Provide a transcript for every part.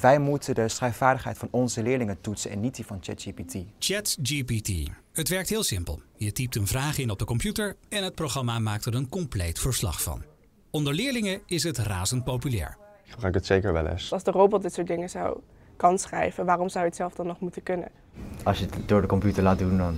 Wij moeten de schrijfvaardigheid van onze leerlingen toetsen en niet die van ChatGPT. ChatGPT. Het werkt heel simpel. Je typt een vraag in op de computer en het programma maakt er een compleet verslag van. Onder leerlingen is het razend populair. Ik gebruik het zeker wel eens. Als de robot dit soort dingen zou kan schrijven, waarom zou je het zelf dan nog moeten kunnen? Als je het door de computer laat doen, dan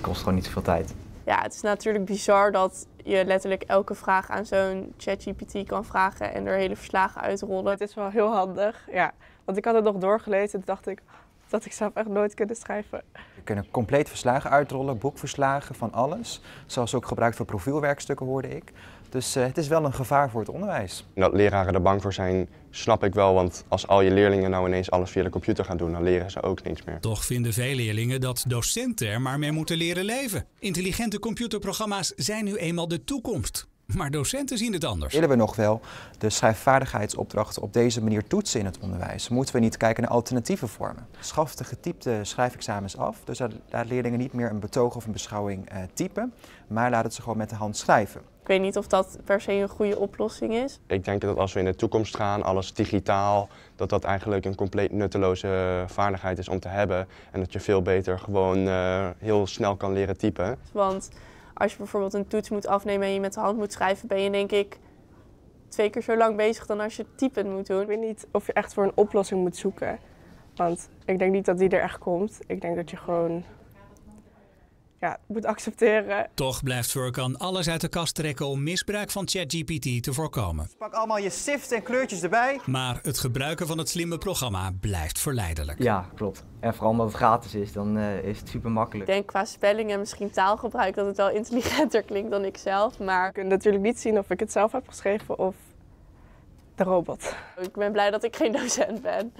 kost het gewoon niet zoveel tijd. Ja, het is natuurlijk bizar dat je letterlijk elke vraag aan zo'n ChatGPT kan vragen en er hele verslagen uitrollen. Het is wel heel handig, ja. Want ik had het nog doorgelezen en dacht ik, dat ik zelf echt nooit kunnen schrijven. We kunnen compleet verslagen uitrollen, boekverslagen van alles. Zoals ook gebruikt voor profielwerkstukken hoorde ik. Dus eh, het is wel een gevaar voor het onderwijs. Dat leraren er bang voor zijn, snap ik wel. Want als al je leerlingen nou ineens alles via de computer gaan doen, dan leren ze ook niks meer. Toch vinden veel leerlingen dat docenten er maar mee moeten leren leven. Intelligente computerprogramma's zijn nu eenmaal de toekomst. Maar docenten zien het anders. Willen we nog wel de schrijfvaardigheidsopdrachten op deze manier toetsen in het onderwijs? Moeten we niet kijken naar alternatieve vormen? Schaf de getypte schrijfexamens af, dus laat leerlingen niet meer een betoog of een beschouwing eh, typen, maar laat het ze gewoon met de hand schrijven. Ik weet niet of dat per se een goede oplossing is. Ik denk dat als we in de toekomst gaan, alles digitaal, dat dat eigenlijk een compleet nutteloze eh, vaardigheid is om te hebben. En dat je veel beter gewoon eh, heel snel kan leren typen. Want als je bijvoorbeeld een toets moet afnemen en je met de hand moet schrijven, ben je denk ik twee keer zo lang bezig dan als je typen moet doen. Ik weet niet of je echt voor een oplossing moet zoeken. Want ik denk niet dat die er echt komt. Ik denk dat je gewoon ja, moet accepteren. Toch blijft Furkan alles uit de kast trekken om misbruik van ChatGPT te voorkomen. pak allemaal je siften en kleurtjes erbij. Maar het gebruiken van het slimme programma blijft verleidelijk. Ja, klopt. En vooral omdat het gratis is, dan eh, is het super makkelijk. Ik denk qua spelling en misschien taalgebruik dat het wel intelligenter klinkt dan ik zelf. Maar je kunt natuurlijk niet zien of ik het zelf heb geschreven of de robot. Ik ben blij dat ik geen docent ben.